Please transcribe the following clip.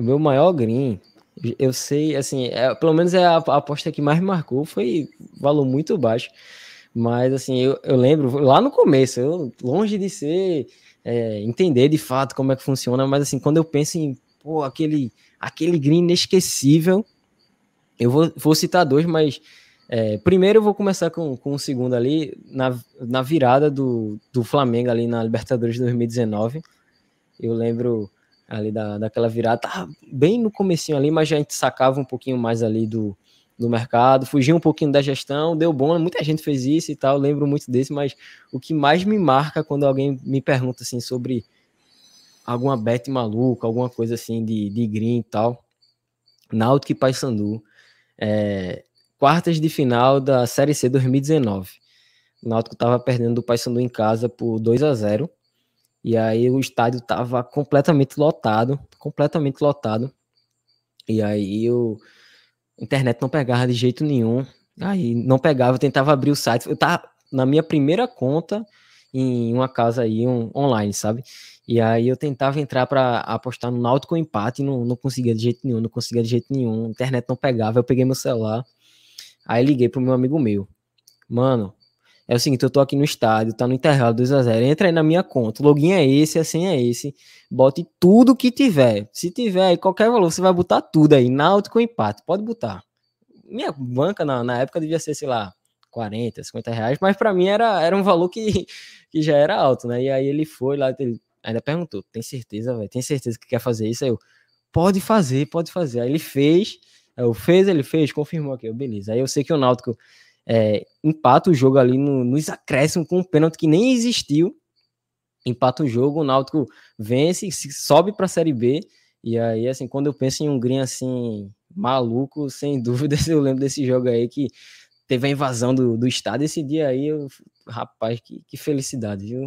O meu maior green, eu sei, assim, é, pelo menos é a, a, aposta que mais marcou, foi valor muito baixo. Mas, assim, eu, eu lembro, lá no começo, eu, longe de ser, é, entender de fato como é que funciona, mas, assim, quando eu penso em, pô, aquele, aquele green inesquecível, eu vou, vou citar dois, mas é, primeiro eu vou começar com, com o um segundo ali, na, na virada do, do Flamengo ali na Libertadores 2019. Eu lembro ali da, daquela virada, tava bem no comecinho ali, mas a gente sacava um pouquinho mais ali do, do mercado, fugia um pouquinho da gestão, deu bom, muita gente fez isso e tal, lembro muito desse, mas o que mais me marca quando alguém me pergunta assim sobre alguma bet maluca, alguma coisa assim de, de green e tal, Náutico e Paysandu, é, quartas de final da Série C 2019, o Náutico estava perdendo do Paysandu em casa por 2 a 0 e aí o estádio tava completamente lotado, completamente lotado. E aí o internet não pegava de jeito nenhum. Aí não pegava, eu tentava abrir o site. Eu tava na minha primeira conta em uma casa aí um, online, sabe? E aí eu tentava entrar para apostar no Náutico empate, não, não conseguia de jeito nenhum, não conseguia de jeito nenhum. A internet não pegava, eu peguei meu celular. Aí liguei pro meu amigo meu. Mano, é o seguinte, eu tô aqui no estádio, tá no intervalo 2 a 0 entra aí na minha conta, login é esse, a senha é esse, bote tudo que tiver. Se tiver aí qualquer valor, você vai botar tudo aí, náutico empate, pode botar. Minha banca na, na época devia ser, sei lá, 40, 50 reais, mas para mim era, era um valor que, que já era alto, né? E aí ele foi lá, ele ainda perguntou, tem certeza, velho? Tem certeza que quer fazer isso? Aí eu, pode fazer, pode fazer. Aí ele fez, eu fez, ele fez, confirmou aqui, beleza. Aí eu sei que o Náutico é, empata o jogo ali no, nos acréscimos com um pênalti que nem existiu. Empata o jogo, o Náutico vence, sobe para a Série B. E aí, assim, quando eu penso em Hungria, assim, maluco, sem dúvida eu lembro desse jogo aí que teve a invasão do, do estádio. Esse dia aí, eu, rapaz, que, que felicidade, viu?